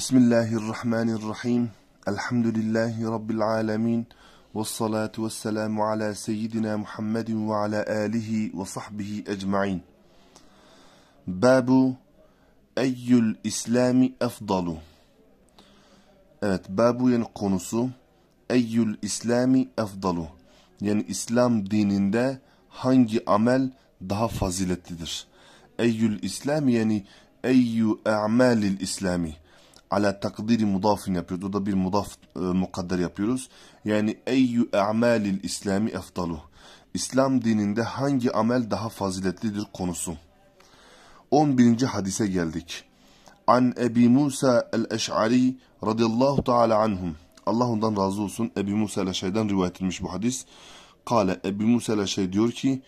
Bismillahirrahmanirrahim. Elhamdülillahi Rabbil alemin. Ve ve vesselamu ala seyyidina Muhammedin ve ala alihi ve sahbihi ecma'in. Babu Eyyül İslami efdalu. Evet, babu yani konusu Eyyül İslami efdalu. Yani İslam dininde hangi amel daha faziletlidir? Eyyül İslami yani Eyyü a'malil İslami ala takdiri mudafin yapıyoruz. O da bir mudaf e, mukadder yapıyoruz. Yani eyyü e'malil islami efdalu. İslam dininde hangi amel daha faziletlidir konusu. 11. hadise geldik. An Ebi Musa el-Eş'ari radıyallahu taala anhum. Allah ondan razı olsun. Ebi Musa el-Eş'ari'den rivayet edilmiş bu hadis. Kale Ebi Musa el-Eş'ari diyor ki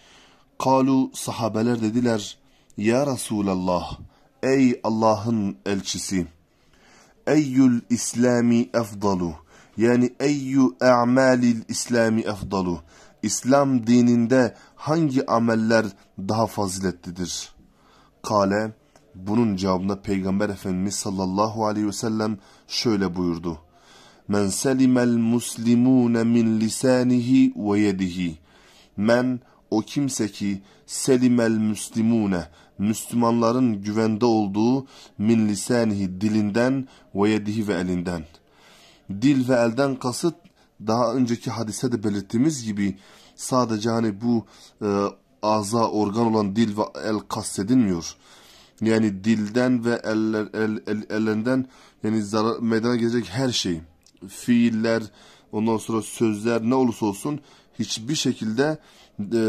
Kalu sahabeler dediler Ya Resulallah ey Allah'ın elçisi eyyül İslami efdalu yani eyyü a'malil İslami efdalu İslam dininde hangi ameller daha faziletlidir? Kale bunun cevabında Peygamber Efendimiz sallallahu aleyhi ve sellem şöyle buyurdu. Men selimel muslimune min lisanihi ve yedihi. Men o kimse ki selimel müslimune Müslümanların güvende olduğu min lisanihi dilinden ve yedihi ve elinden. Dil ve elden kasıt daha önceki hadise de belirttiğimiz gibi sadece hani bu e, ağza organ olan dil ve el kastedilmiyor. Yani dilden ve eller, el, el, ellerinden yani zarar, meydana gelecek her şey. Fiiller, ondan sonra sözler ne olursa olsun hiçbir şekilde e,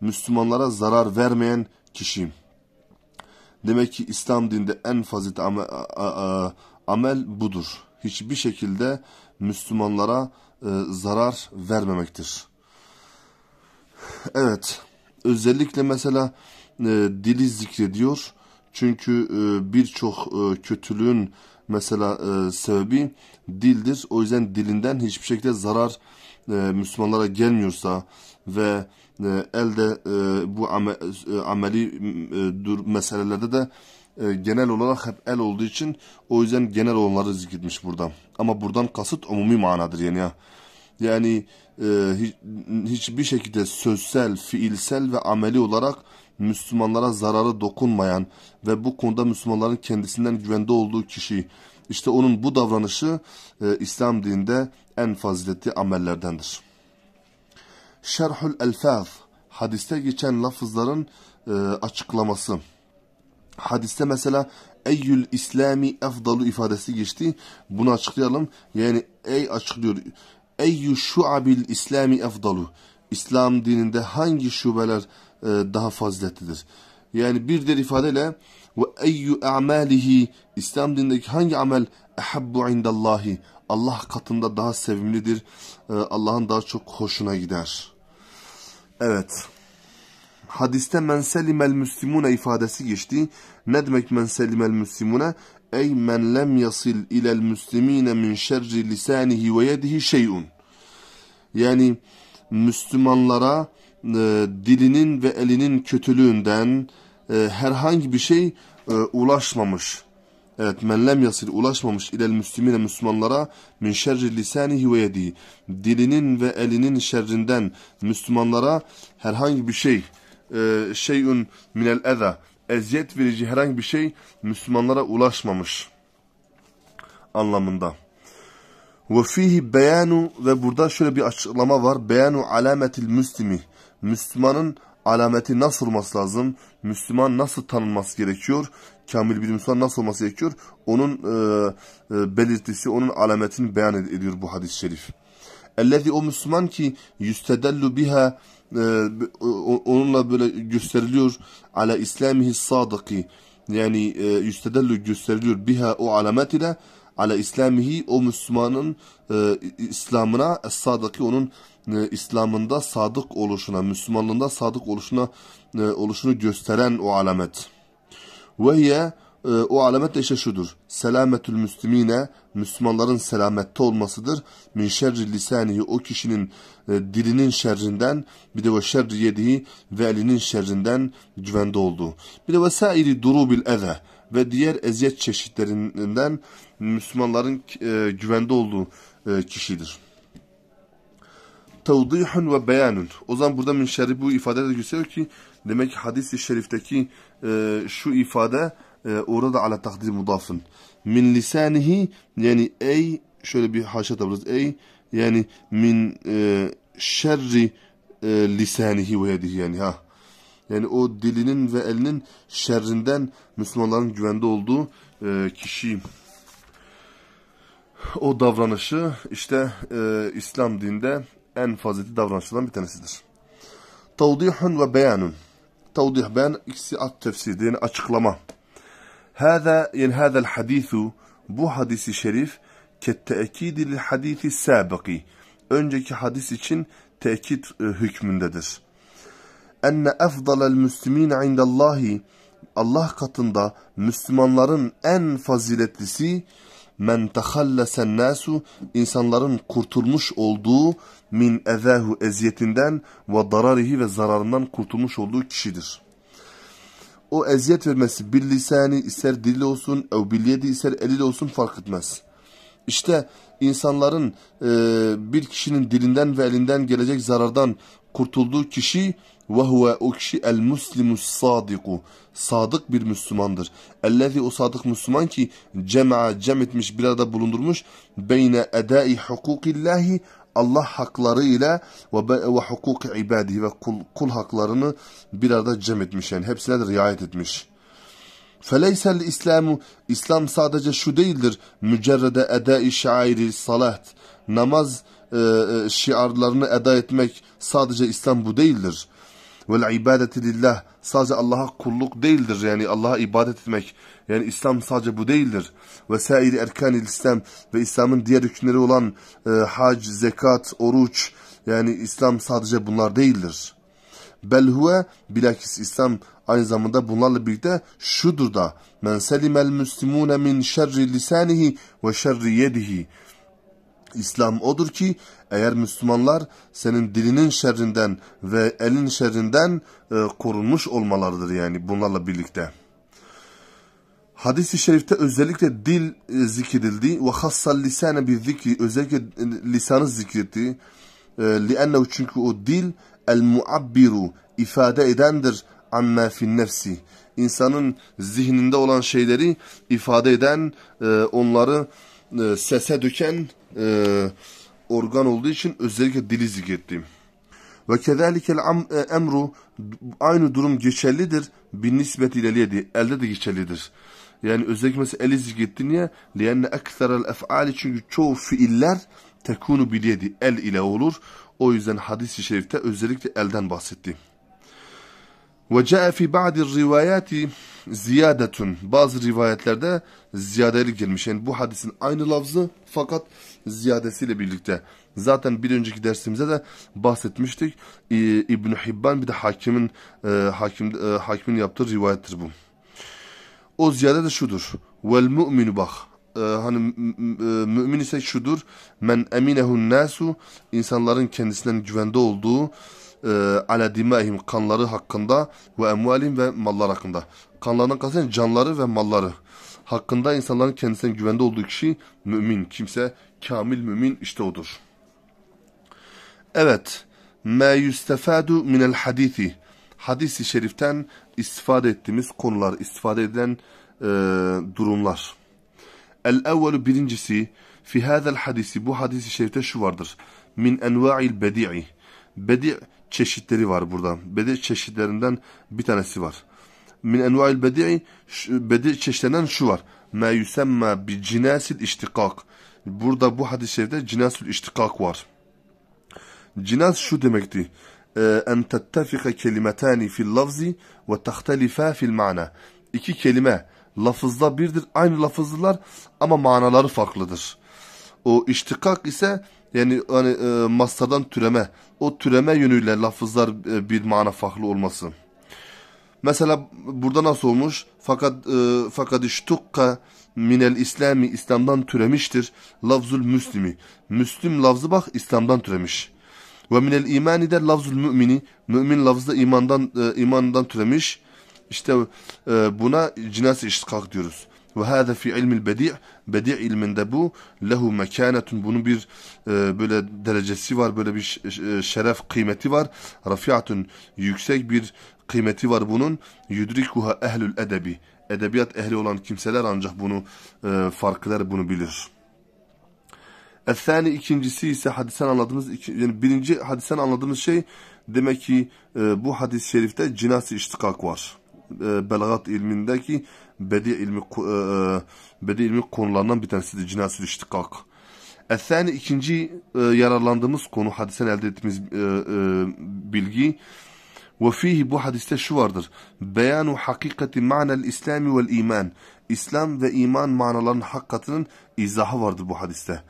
Müslümanlara zarar vermeyen kişiyim. Demek ki İslam dinde en fazit amel, amel budur. Hiçbir şekilde Müslümanlara e, zarar vermemektir. Evet, özellikle mesela e, dili zikrediyor. Çünkü e, birçok e, kötülüğün mesela e, sebebi dildir. O yüzden dilinden hiçbir şekilde zarar e, Müslümanlara gelmiyorsa ve e, elde e, bu ame, e, ameli e, dur, meselelerde de e, genel olarak hep el olduğu için o yüzden genel olanları zikretmiş burada. Ama buradan kasıt umumi manadır yani ya. Yani e, hiç, hiçbir şekilde sözsel, fiilsel ve ameli olarak Müslümanlara zararı dokunmayan ve bu konuda Müslümanların kendisinden güvende olduğu kişi. İşte onun bu davranışı e, İslam dininde en faziletli amellerdendir. Şerhül Elfaz Hadiste geçen lafızların e, açıklaması. Hadiste mesela Eyyül İslami efdalu ifadesi geçti. Bunu açıklayalım. Yani ey açıklıyor. Eyyü şuabil İslami efdalu. İslam dininde hangi şubeler e, daha faziletlidir. Yani bir diğer ifadeyle ve eyyu a'malihi İslam dinindeki hangi amel ehabbu indallahi Allah katında daha sevimlidir. E, Allah'ın daha çok hoşuna gider. Evet. Hadiste men selimel müslimune ifadesi geçti. Ne demek men selimel müslimune? Ey men lem yasil ilel müslimine min şerri lisanihi ve yedihi şey'un. Yani Müslümanlara e, dilinin ve elinin kötülüğünden e, herhangi bir şey e, ulaşmamış. Evet menlem yasir ulaşmamış ilel müslimine Müslümanlara min şerri lisanihi ve yedi. Dilinin ve elinin şerrinden Müslümanlara herhangi bir şey e, şeyün minel eza eziyet verici herhangi bir şey Müslümanlara ulaşmamış anlamında. Ve fihi beyanu ve burada şöyle bir açıklama var. Beyanu alametil müslimi. Müslümanın alameti nasıl olması lazım? Müslüman nasıl tanınması gerekiyor? Kamil bir Müslüman nasıl olması gerekiyor? Onun e, e, belirtisi, onun alametini beyan ediyor bu hadis-i şerif. Ellezi o Müslüman ki yüstedellu biha e, onunla böyle gösteriliyor ala İslamihi sadıki yani e, yüstedellu gösteriliyor biha o alamet ile ala İslamihi o Müslümanın e, İslamına, sadaki onun e, İslam'ında sadık oluşuna, Müslümanlığında sadık oluşuna e, oluşunu gösteren o alamet. Ve hiye e, o alamet de işte şudur. Selametül müslimine Müslümanların selamette olmasıdır. Min şerri lisanihi o kişinin e, dilinin şerrinden bir de ve şerri yediği ve elinin şerrinden güvende olduğu. Bir de vesairi durubil eze ve diğer eziyet çeşitlerinden Müslümanların e, güvende olduğu e, kişidir. Tevdihun ve beyanun. O zaman burada münşerri bu ifade de gösteriyor ki demek ki hadis-i şerifteki e, şu ifade e, orada ala takdir mudafın. Min lisanihi yani ey şöyle bir haşa tabrız ey yani min e, şerri e, lisanihi ve yedihi yani ha. Yani o dilinin ve elinin şerrinden Müslümanların güvende olduğu e, kişi o davranışı işte e, İslam dinde en faziletli davranışlardan bir tanesidir. Tavdihun ve beyanun. Tavdih ben ikisi at tefsirdir yani açıklama. Hâzâ yani hâzel hadîthu bu hadisi şerif ketteekidi lil hadisi sâbıki. Önceki hadis için tekit e, hükmündedir. Enne efdalel müslimîn indallahi Allah katında Müslümanların en faziletlisi men tahallesen nasu insanların kurtulmuş olduğu min ezahu eziyetinden ve dararihi ve zararından kurtulmuş olduğu kişidir. O eziyet vermesi bir lisani ister dili olsun, ev bilyedi ister eliyle olsun fark etmez. İşte insanların e, bir kişinin dilinden ve elinden gelecek zarardan kurtulduğu kişi ve huve ukşi el muslimu sadiku. Sadık bir Müslümandır. Ellezi o sadık Müslüman ki cema'a cem etmiş bir arada bulundurmuş. Beyne edai hukukillahi Allah hakları ile ve, ve hukuk ibadi ve kul, kul haklarını bir arada cem etmiş. Yani hepsine de riayet etmiş. Feleysel İslamu, İslam sadece şu değildir. Mücerrede eda şairi salat, namaz e, e, şiarlarını eda etmek sadece İslam bu değildir vel ibadeti lillah sadece Allah'a kulluk değildir. Yani Allah'a ibadet etmek. Yani İslam sadece bu değildir. Ve sairi erkanil İslam ve İslam'ın diğer hükümleri olan e, hac, zekat, oruç yani İslam sadece bunlar değildir. Belhuve bilakis İslam aynı zamanda bunlarla birlikte şudur da men selimel müslimune min şerri lisanihi ve şerri yedihi İslam odur ki eğer Müslümanlar senin dilinin şerrinden ve elin şerrinden e, korunmuş olmalarıdır yani bunlarla birlikte. Hadis-i şerifte özellikle dil e, zikredildi. Ve hassal lisane bir zikri, özellikle e, lisanı zikretti. E, çünkü o dil el muabbiru ifade edendir anna fin nefsi. İnsanın zihninde olan şeyleri ifade eden, e, onları e, sese döken e, organ olduğu için özellikle dili zikrettim. Ve kezalikel e, emru aynı durum geçerlidir. Bin nisbet ileriyedi. Elde de geçerlidir. Yani özellikle mesela eli zikretti niye? Lianne ekserel ef'ali çünkü çoğu fiiller tekunu biliyedi. El ile olur. O yüzden hadis-i şerifte özellikle elden bahsettiğim. Ve ca'e fi ba'di rivayati ziyadetun. Bazı rivayetlerde ziyadelik gelmiş. Yani bu hadisin aynı lafzı fakat ziyadesiyle birlikte. Zaten bir önceki dersimizde de bahsetmiştik. İbn Hibban bir de hakimin e, hakim e, hakimin yaptığı rivayettir bu. O ziyade de şudur. Vel mu'minu bak. E, hani e, mümin ise şudur. Men eminehu nasu insanların kendisinden güvende olduğu e, ala dimahim kanları hakkında ve emvalim ve mallar hakkında. Kanlarından kastedilen canları ve malları hakkında insanların kendisine güvende olduğu kişi mümin. Kimse kamil mümin işte odur. Evet. Ma yustefadu minel hadisi. Hadisi şeriften istifade ettiğimiz konular, istifade edilen e, durumlar. El evvelu birincisi fi hadal hadisi bu hadisi şerifte şu vardır. Min enva'il bedi'i. Bedi' çeşitleri var burada. Bedi çeşitlerinden bir tanesi var. Min enva'il bedi'i bedi çeşitlerinden şu var. Ma yusemma bi cinasil iştikak. Burada bu hadis-i şerifte cinasul iştikak var. Cinas şu demekti. E, en tettefike kelimetani fil lafzi ve tehtelifa fil ma'na. İki kelime lafızda birdir. Aynı lafızlar ama manaları farklıdır. O iştikak ise yani hani e, türeme o türeme yönüyle lafızlar e, bir mana farklı olması. Mesela burada nasıl olmuş? Fakat e, fakat iştukka minel İslami İslam'dan türemiştir. Lafzul Müslimi. Müslüm lafzı bak İslam'dan türemiş. Ve minel imani de lafzul mümini. Mümin lafzı da imandan e, imandan türemiş. İşte e, buna cinas iştikak diyoruz. Ve hâze fi ilmil bedi' bedi' ilminde bu lehu mekânetun. Bunun bir e, böyle derecesi var, böyle bir e, şeref kıymeti var. Rafiatun yüksek bir kıymeti var bunun. Yudrikuha ehlül edebi. Edebiyat ehli olan kimseler ancak bunu e, farklar bunu bilir. Ethani ikincisi ise hadisen anladığımız yani birinci hadisen anladığımız şey demek ki e, bu hadis-i şerifte cinasi iştikak var. E, belagat ilmindeki bedi ilmi e, e, bedi ilmi konularından bir tanesidir cinasül iştikak. Ethani ikinci e, yararlandığımız konu hadisen elde ettiğimiz e, e, bilgi ve fihi bu hadiste şu vardır. Beyanu hakikati ma'nel İslami vel iman. İslam ve iman manalarının hakikatinin izahı vardır bu hadiste.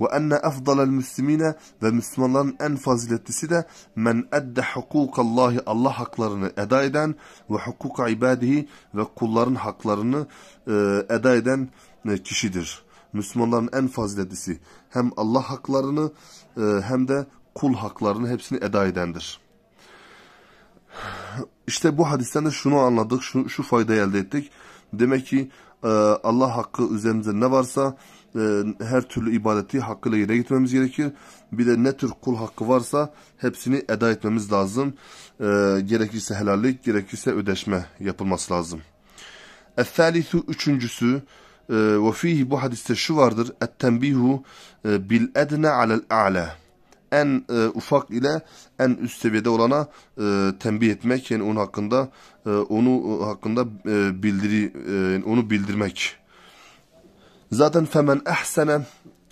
Ve enne efdalel müslimine ve Müslümanların en faziletlisi de men edde hukukallahi Allah haklarını eda eden ve hukuka ibadihi ve kulların haklarını e, eda eden e, kişidir. Müslümanların en faziletlisi hem Allah haklarını e, hem de kul haklarını hepsini eda edendir. İşte bu hadisten de şunu anladık, şu, şu faydayı elde ettik. Demek ki e, Allah hakkı üzerimize ne varsa e, her türlü ibadeti hakkıyla yere gitmemiz gerekir. Bir de ne tür kul hakkı varsa hepsini eda etmemiz lazım. E, gerekirse helallik, gerekirse ödeşme yapılması lazım. el üçüncüsü e, ve fihi bu hadiste şu vardır. ettenbihu e, bil-Edne alel-A'la en e, ufak ile en üst seviyede olana e, tembih etmek yani onun hakkında e, onu hakkında e, bildiri e, onu bildirmek Zaten femen ehsene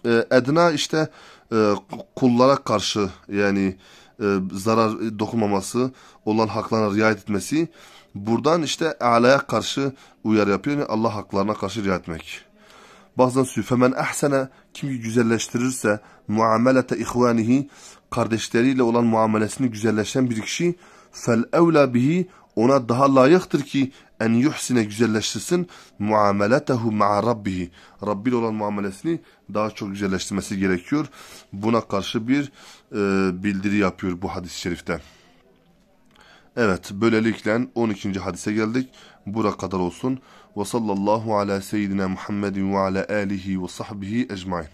e, edna işte e, kullara karşı yani e, zarar dokunmaması, olan haklarına riayet etmesi. Buradan işte alaya karşı uyarı yapıyor. Yani Allah haklarına karşı riayet etmek. Bazen süfemen ehsene kim güzelleştirirse muamelete ihvanihi kardeşleriyle olan muamelesini güzelleşen bir kişi fel evla bihi ona daha layıktır ki en yuhsine güzelleştirsin muameletehu ma'a rabbihi. Rabbil olan muamelesini daha çok güzelleştirmesi gerekiyor. Buna karşı bir e, bildiri yapıyor bu hadis-i şerifte. Evet böylelikle 12. hadise geldik. Bura kadar olsun. Ve sallallahu ala seyyidina Muhammedin ve ala alihi ve sahbihi ecmain.